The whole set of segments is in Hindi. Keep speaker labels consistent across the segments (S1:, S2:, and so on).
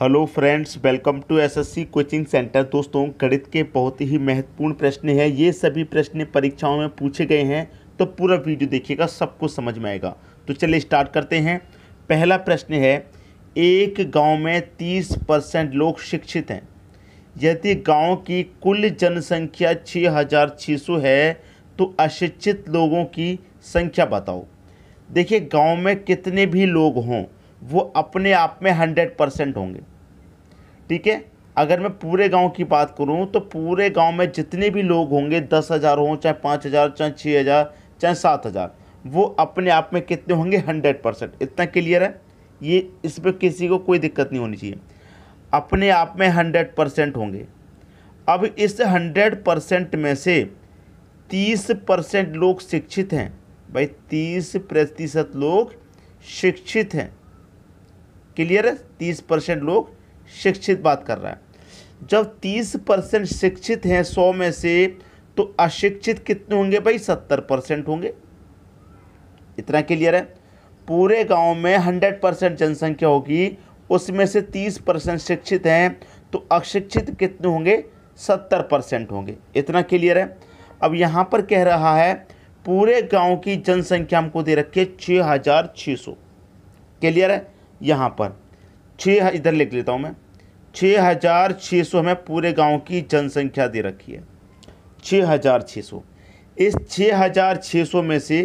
S1: hello friends welcome to SSC coaching centre दोस्तों गणित के बहुत ही महत्वपूर्ण प्रश्न हैं ये सभी प्रश्न परीक्षाओं में पूछे गए हैं तो पूरा वीडियो देखिएगा सब कुछ समझ में आएगा तो चलिए स्टार्ट करते हैं पहला प्रश्न है एक गांव में तीस परसेंट लोग शिक्षित हैं यदि गांव की कुल जनसंख्या छः हज़ार छः सौ है तो अशिक्षित लोगों की संख्या बताओ देखिए गाँव में कितने भी लोग हों वो अपने आप में हंड्रेड परसेंट होंगे ठीक है अगर मैं पूरे गांव की बात करूं तो पूरे गांव में जितने भी लोग होंगे दस हज़ार हों चाहे पाँच हज़ार चाहे छः हज़ार चाहे सात हज़ार वो अपने आप में कितने होंगे हंड्रेड परसेंट इतना क्लियर है ये इस पर किसी को कोई दिक्कत नहीं होनी चाहिए अपने आप में हंड्रेड परसेंट होंगे अब इस हंड्रेड परसेंट में से तीस परसेंट लोग शिक्षित हैं भाई तीस प्रतिशत लोग शिक्षित हैं क्लियर है तीस परसेंट लोग शिक्षित बात कर रहा है जब तीस परसेंट शिक्षित हैं सौ में से तो अशिक्षित कितने होंगे भाई सत्तर परसेंट होंगे इतना क्लियर है पूरे गांव में हंड्रेड परसेंट जनसंख्या होगी उसमें से तीस परसेंट शिक्षित हैं तो अशिक्षित कितने होंगे सत्तर परसेंट होंगे इतना क्लियर है अब यहाँ पर कह रहा है पूरे गांव की जनसंख्या हमको दे रखी है छः हज़ार छः सौ क्लियर है यहाँ पर छः इधर लिख लेता हूँ मैं छः हज़ार छः सौ हमें पूरे गांव की जनसंख्या दे रखी है छः हज़ार छः सौ इस छः हज़ार छः सौ में से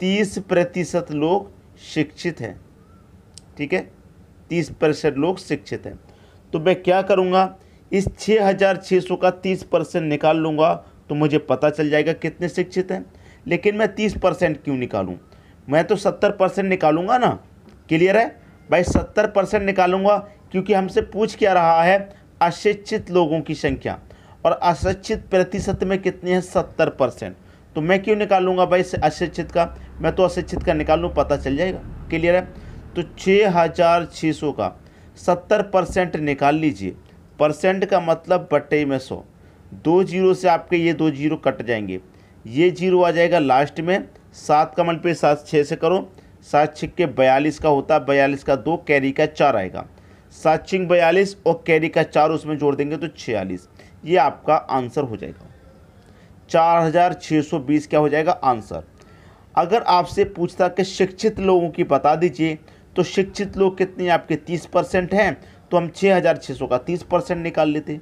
S1: तीस प्रतिशत लोग शिक्षित हैं ठीक है तीस प्रतिशत लोग शिक्षित हैं तो मैं क्या करूँगा इस छः हज़ार छः सौ का तीस परसेंट निकाल लूँगा तो मुझे पता चल जाएगा कितने शिक्षित हैं लेकिन मैं तीस परसेंट क्यों निकालूँ मैं तो सत्तर परसेंट निकालूँगा ना क्लियर है भाई सत्तर परसेंट निकालूंगा क्योंकि हमसे पूछ क्या रहा है अशिक्षित लोगों की संख्या और अशिक्षित प्रतिशत में कितनी है सत्तर परसेंट तो मैं क्यों निकालूंगा भाई अशिक्षित का मैं तो अशिक्षित का निकाल पता चल जाएगा क्लियर है तो छः हज़ार छः सौ का सत्तर परसेंट निकाल लीजिए परसेंट का मतलब बटे में सौ दो जीरो से आपके ये दो जीरो कट जाएंगे ये जीरो आ जाएगा लास्ट में सात का मल्टीप्लाई सात छः से करो सात छिक्के बयालीस का होता है बयालीस का दो कैरी का चार आएगा सात छिंग बयालीस और कैरी का चार उसमें जोड़ देंगे तो छियालीस ये आपका आंसर हो जाएगा चार हज़ार छः सौ बीस क्या हो जाएगा आंसर अगर आपसे पूछता कि शिक्षित लोगों की बता दीजिए तो शिक्षित लोग कितने आपके तीस परसेंट हैं तो हम छः हज़ार छः सौ का तीस परसेंट निकाल लेते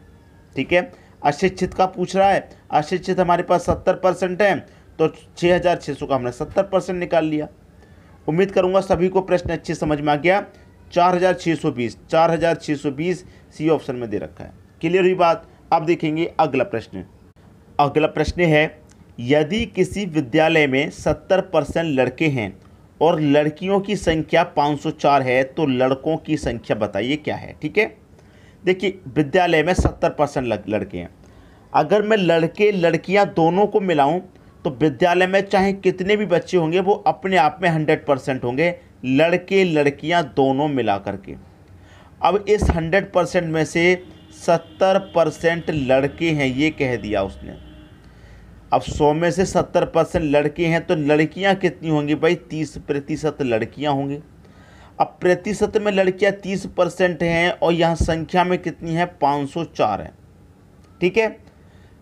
S1: ठीक है अशिक्षित का पूछ रहा है अशिक्षित हमारे पास सत्तर परसेंट है तो छः हज़ार छः सौ का हमने सत्तर परसेंट निकाल लिया उम्मीद करूंगा सभी को प्रश्न अच्छे समझ में आ गया चार हज़ार छः सौ बीस चार हज़ार छः सौ बीस सी ऑप्शन में दे रखा है क्लियर हुई बात अब देखेंगे अगला प्रश्न अगला प्रश्न है यदि किसी विद्यालय में सत्तर परसेंट लड़के हैं और लड़कियों की संख्या 504 है तो लड़कों की संख्या बताइए क्या है ठीक है देखिए विद्यालय में सत्तर परसेंट लड़के हैं अगर मैं लड़के लड़कियाँ दोनों को मिलाऊँ तो विद्यालय में चाहे कितने भी बच्चे होंगे वो अपने आप में हंड्रेड परसेंट होंगे लड़के लड़कियां दोनों मिला के अब इस हंड्रेड परसेंट में से सत्तर परसेंट लड़के हैं ये कह दिया उसने अब सौ में से सत्तर परसेंट लड़के हैं तो लड़कियां कितनी होंगी भाई तीस प्रतिशत लड़कियाँ होंगी अब प्रतिशत में लड़कियां तीस परसेंट हैं और यहाँ संख्या में कितनी है पाँच सौ चार है ठीक है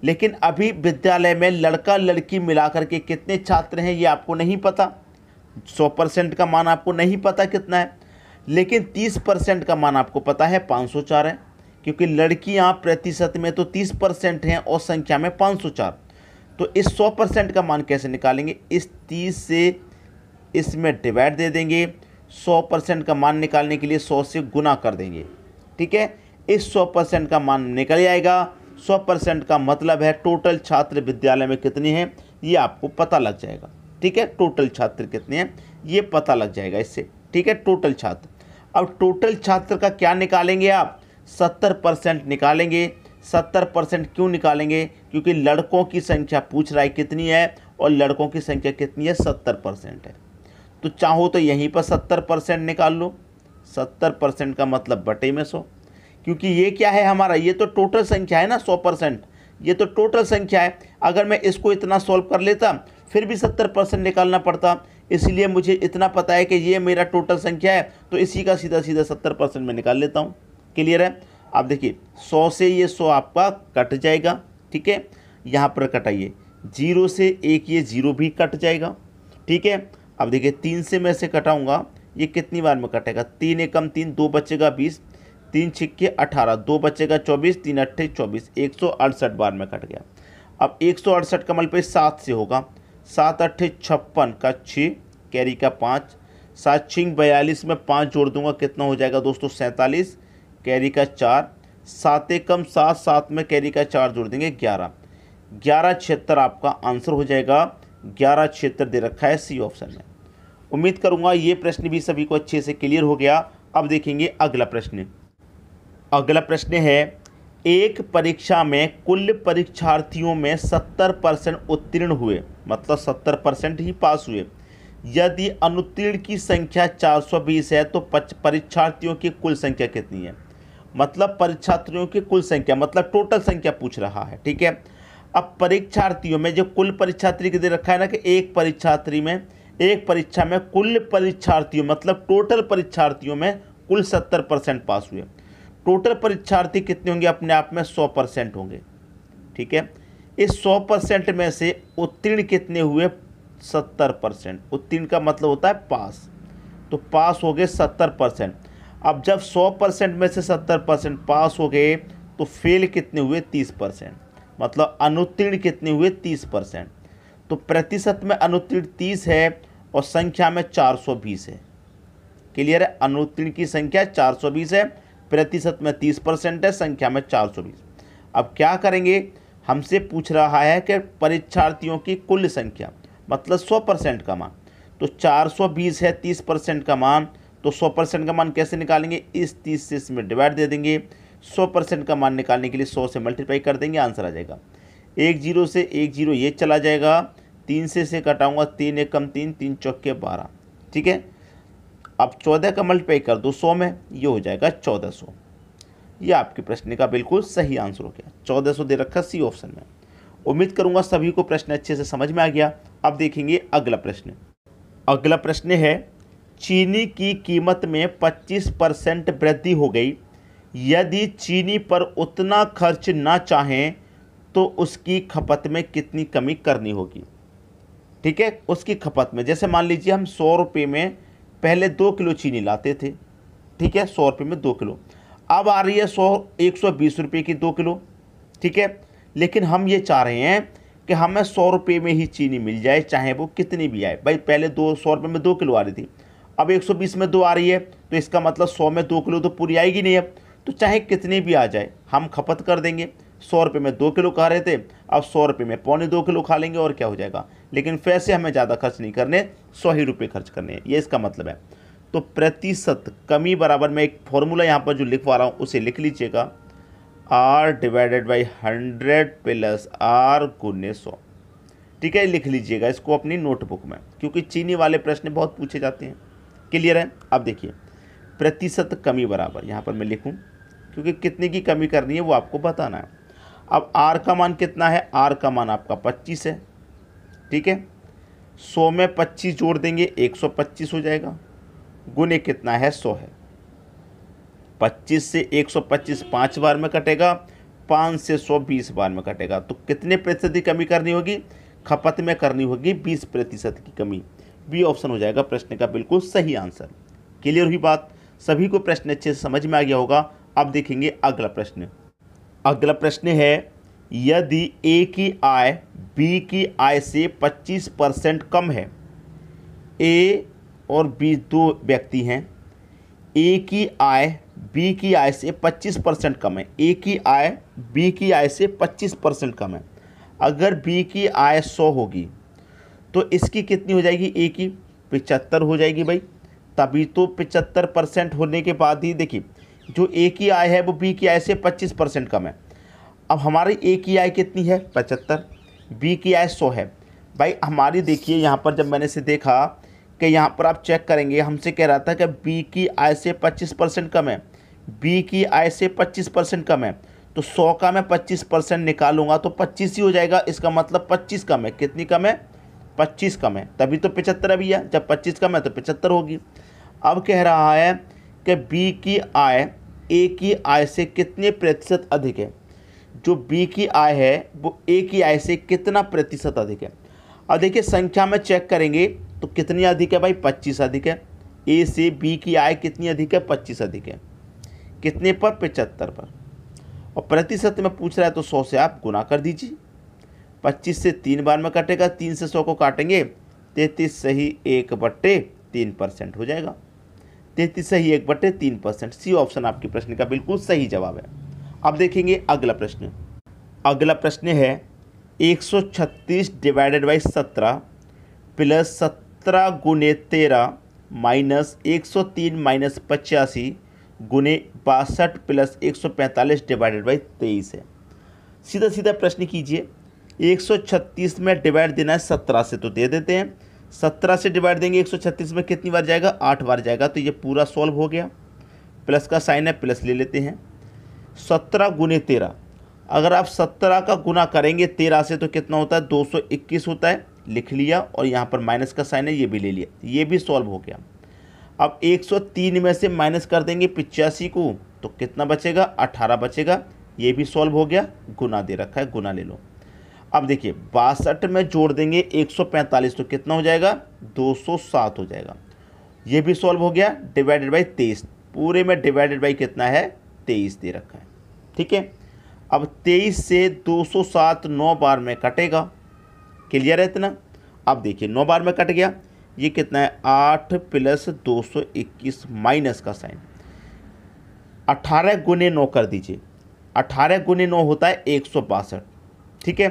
S1: लेकिन अभी विद्यालय में लड़का लड़की मिलाकर के कितने छात्र हैं ये आपको नहीं पता सौ परसेंट का मान आपको नहीं पता कितना है लेकिन तीस परसेंट का मान आपको पता है पाँच सौ चार है क्योंकि लड़कियां प्रतिशत में तो तीस परसेंट हैं और संख्या में पाँच सौ चार तो इस सौ परसेंट का मान कैसे निकालेंगे इस तीस से इसमें डिवाइड दे देंगे सौ परसेंट का मान निकालने के लिए सौ से गुना कर देंगे ठीक है इस सौ परसेंट का मान निकल जाएगा सौ परसेंट का मतलब है टोटल छात्र विद्यालय में कितनी है ये आपको पता लग जाएगा ठीक है टोटल छात्र कितने हैं ये पता लग जाएगा इससे ठीक है टोटल छात्र अब टोटल छात्र का क्या निकालेंगे आप सत्तर परसेंट निकालेंगे सत्तर परसेंट क्यों निकालेंगे क्योंकि लड़कों की संख्या पूछ रहा है कितनी है और लड़कों की संख्या कितनी है सत्तर परसेंट है तो चाहो तो यहीं पर सत्तर परसेंट निकाल लो सत्तर परसेंट का मतलब बटे में सौ क्योंकि ये क्या है हमारा ये तो टोटल संख्या है ना सौ परसेंट ये तो टोटल संख्या है अगर मैं इसको इतना सॉल्व कर लेता फिर भी सत्तर परसेंट निकालना पड़ता इसलिए मुझे इतना पता है कि ये मेरा टोटल संख्या है तो इसी का सीधा सीधा सत्तर परसेंट मैं निकाल लेता हूँ क्लियर है आप देखिए सौ से ये सौ आपका कट जाएगा ठीक है यहाँ पर कटाइए जीरो से एक ये जीरो भी कट जाएगा ठीक है अब देखिए तीन से मैं इसे कटाऊँगा ये कितनी बार में कटेगा तीन एकम तीन दो बचेगा बीस तीन छिक्के अठारह दो बचेगा चौबीस तीन अट्ठे चौबीस एक सौ अड़सठ बार में कट गया अब एक सौ अड़सठ का मल्टीप्लाई सात से होगा सात अट्ठे छप्पन का छः कैरी का पाँच सात छिंग बयालीस में पाँच जोड़ दूंगा कितना हो जाएगा दोस्तों सैंतालीस कैरी का चार सात कम सात सात में कैरी का चार जोड़ देंगे ग्यारह ग्यारह छिहत्तर आपका आंसर हो जाएगा ग्यारह छिहत्तर दे रखा है सी ऑप्शन में उम्मीद करूँगा ये प्रश्न भी सभी को अच्छे से क्लियर हो गया अब देखेंगे अगला प्रश्न अगला प्रश्न है एक परीक्षा में कुल परीक्षार्थियों में सत्तर परसेंट उत्तीर्ण हुए मतलब सत्तर परसेंट ही पास हुए यदि अनुत्तीर्ण की संख्या 420 है तो परीक्षार्थियों की कुल संख्या कितनी है मतलब परीक्षार्थियों की कुल संख्या मतलब टोटल संख्या पूछ रहा है ठीक है अब परीक्षार्थियों में जो कुल परीक्षार्थी के दे रखा है ना कि एक परीक्षार्थी में एक परीक्षा में कुल परीक्षार्थियों मतलब टोटल परीक्षार्थियों में कुल सत्तर परसेंट पास हुए टोटल परीक्षार्थी कितने होंगे अपने आप में सौ परसेंट होंगे ठीक है इस सौ परसेंट में से उत्तीर्ण कितने हुए सत्तर परसेंट उत्तीर्ण का मतलब होता है पास तो पास हो गए सत्तर परसेंट अब जब सौ परसेंट में से सत्तर परसेंट पास हो गए तो फेल कितने हुए तीस परसेंट मतलब अनुत्तीर्ण कितने हुए तीस परसेंट तो प्रतिशत में अनुत्तीर्ण तीस है और संख्या में चार सौ बीस है क्लियर है अनुत्तीर्ण की संख्या चार सौ बीस है प्रतिशत में तीस परसेंट है संख्या में चार सौ बीस अब क्या करेंगे हमसे पूछ रहा है कि परीक्षार्थियों की कुल संख्या मतलब सौ परसेंट का मान तो चार सौ बीस है तीस परसेंट का मान तो सौ परसेंट का मान कैसे निकालेंगे इस तीस से इसमें डिवाइड दे देंगे सौ परसेंट का मान निकालने के लिए सौ से मल्टीप्लाई कर देंगे आंसर आ जाएगा एक जीरो से एक जीरो ये चला जाएगा तीन से से कटाऊंगा तीन एक कम तीन तीन चौके बारह ठीक है अब चौदह का मल्टीप्लाई कर दो सौ में ये हो जाएगा चौदह सौ ये आपके प्रश्न का बिल्कुल सही आंसर हो गया चौदह सौ दे रखा सी ऑप्शन में उम्मीद करूंगा सभी को प्रश्न अच्छे से समझ में आ गया अब देखेंगे अगला प्रश्न अगला प्रश्न है चीनी की कीमत में 25 परसेंट वृद्धि हो गई यदि चीनी पर उतना खर्च ना चाहें तो उसकी खपत में कितनी कमी करनी होगी ठीक है उसकी खपत में जैसे मान लीजिए हम सौ रुपये में पहले दो किलो चीनी लाते थे ठीक है सौ रुपये में दो किलो अब आ रही है सौ एक सौ बीस रुपये की दो किलो ठीक है लेकिन हम ये चाह रहे हैं कि हमें सौ रुपये में ही चीनी मिल जाए चाहे वो कितनी भी आए भाई पहले दो सौ रुपये में दो किलो आ रही थी अब एक सौ बीस में दो आ रही है तो इसका मतलब सौ में दो किलो तो पूरी आएगी नहीं अब तो चाहे कितनी भी आ जाए हम खपत कर देंगे सौ रुपये में दो किलो खा रहे थे अब सौ रुपये में पौने दो किलो खा लेंगे और क्या हो जाएगा लेकिन पैसे हमें ज़्यादा खर्च नहीं करने सौ ही रुपये खर्च करने हैं ये इसका मतलब है तो प्रतिशत कमी बराबर मैं एक फॉर्मूला यहाँ पर जो लिखवा रहा हूँ उसे लिख लीजिएगा R divided by hundred plus R गुने सौ ठीक है लिख लीजिएगा इसको अपनी नोटबुक में क्योंकि चीनी वाले प्रश्न बहुत पूछे जाते हैं क्लियर है अब देखिए प्रतिशत कमी बराबर यहाँ पर मैं लिखूँ क्योंकि कितने की कमी करनी है वो आपको बताना है अब आर का मान कितना है आर का मान आपका पच्चीस है ठीक है सौ में पच्चीस जोड़ देंगे एक सौ पच्चीस हो जाएगा गुने कितना है सौ है पच्चीस से एक सौ पच्चीस पाँच बार में कटेगा पाँच से सौ बीस बार में कटेगा तो कितने प्रतिशत की कमी करनी होगी खपत में करनी होगी बीस प्रतिशत की कमी बी ऑप्शन हो जाएगा प्रश्न का बिल्कुल सही आंसर क्लियर हुई बात सभी को प्रश्न अच्छे से समझ में आ गया होगा अब देखेंगे अगला प्रश्न अगला प्रश्न है यदि ए की आय बी की आय से 25 परसेंट कम है ए और बी दो व्यक्ति हैं ए की आय बी की आय से 25 परसेंट कम है ए की आय बी की आय से 25 परसेंट कम है अगर बी की आय 100 होगी तो इसकी कितनी हो जाएगी ए की पिचहत्तर हो जाएगी भाई तभी तो पिचहत्तर परसेंट होने के बाद ही देखिए जो ए की आय है वो बी की आय से पच्चीस परसेंट कम है अब हमारी ए की आय कितनी है पचहत्तर बी की आय सौ है भाई हमारी देखिए यहाँ पर जब मैंने इसे देखा कि यहाँ पर आप चेक करेंगे हमसे कह रहा था कि बी की आय से पच्चीस परसेंट कम है बी की आय से पच्चीस परसेंट कम है तो सौ का मैं पच्चीस परसेंट निकालूंगा तो पच्चीस ही हो जाएगा इसका मतलब पच्चीस कम है कितनी कम है पच्चीस कम है तभी तो पिचहत्तर अभी है जब पच्चीस कम है तो पचहत्तर होगी अब कह रहा है कि बी की आय ए की आय से कितने प्रतिशत अधिक है जो बी की आय है वो ए की आय से कितना प्रतिशत अधिक है अब देखिए संख्या में चेक करेंगे तो कितनी अधिक है भाई पच्चीस अधिक है ए से बी की आय कितनी अधिक है पच्चीस अधिक है कितने पर पचहत्तर पर और प्रतिशत में पूछ रहा है तो सौ से आप गुना कर दीजिए पच्चीस से तीन बार में कटेगा तीन से सौ को काटेंगे तैंतीस सही एक बट्टे तीन परसेंट हो जाएगा तैतीस ही एक बटे तीन परसेंट सी ऑप्शन आपके प्रश्न का बिल्कुल सही जवाब है अब देखेंगे अगला प्रश्न अगला प्रश्न है 136 डिवाइडेड बाई सत्रह प्लस सत्रह गुने तेरह माइनस एक सौ तीन माइनस पचासी गुने बासठ प्लस एक सौ पैंतालीस डिवाइडेड बाई तेईस है सीधा सीधा प्रश्न कीजिए 136 में डिवाइड देना है सत्रह से तो दे देते हैं सत्रह से डिवाइड देंगे एक सौ छत्तीस में कितनी बार जाएगा आठ बार जाएगा तो ये पूरा सॉल्व हो गया प्लस का साइन है प्लस ले लेते हैं सत्रह गुने तेरह अगर आप सत्रह का गुना करेंगे तेरह से तो कितना होता है दो सौ इक्कीस होता है लिख लिया और यहाँ पर माइनस का साइन है ये भी ले लिया ये भी सॉल्व हो गया अब एक सौ तीन में से माइनस कर देंगे पिचासी को तो कितना बचेगा अठारह बचेगा ये भी सॉल्व हो गया गुना दे रखा है गुना ले लो अब देखिए बासठ में जोड़ देंगे 145 तो कितना हो जाएगा 207 हो जाएगा ये भी सॉल्व हो गया डिवाइडेड बाई तेईस पूरे में डिवाइडेड बाई कितना है तेईस दे रखा है ठीक है अब तेईस से 207 नौ बार में कटेगा क्लियर है इतना अब देखिए नौ बार में कट गया ये कितना है आठ प्लस दो सौ इक्कीस माइनस का साइन अठारह गुने नौ कर दीजिए अठारह गुने नौ होता है एक सौ बासठ ठीक है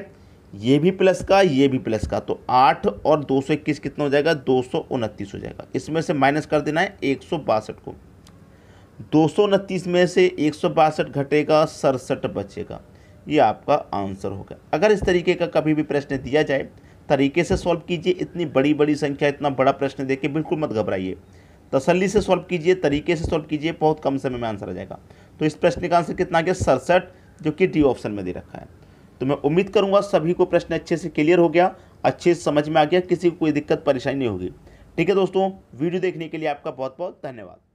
S1: ये भी प्लस का ये भी प्लस का तो आठ और दो सौ इक्कीस कितना हो जाएगा दो सौ उनतीस हो जाएगा इसमें से माइनस कर देना है एक सौ बासठ को दो सौ उनतीस में से एक सौ बासठ घटेगा सड़सठ बचेगा ये आपका आंसर होगा अगर इस तरीके का कभी भी प्रश्न दिया जाए तरीके से सॉल्व कीजिए इतनी बड़ी बड़ी संख्या इतना बड़ा प्रश्न देके बिल्कुल मत घबराइए तसल्ली से सॉल्व कीजिए तरीके से सॉल्व कीजिए बहुत कम समय में आंसर आ जाएगा तो इस प्रश्न का आंसर कितना आ गया सड़सठ जो कि डी ऑप्शन में दे रखा है तो मैं उम्मीद करूंगा सभी को प्रश्न अच्छे से क्लियर हो गया अच्छे से समझ में आ गया किसी को कोई दिक्कत परेशानी नहीं होगी ठीक है दोस्तों वीडियो देखने के लिए आपका बहुत बहुत धन्यवाद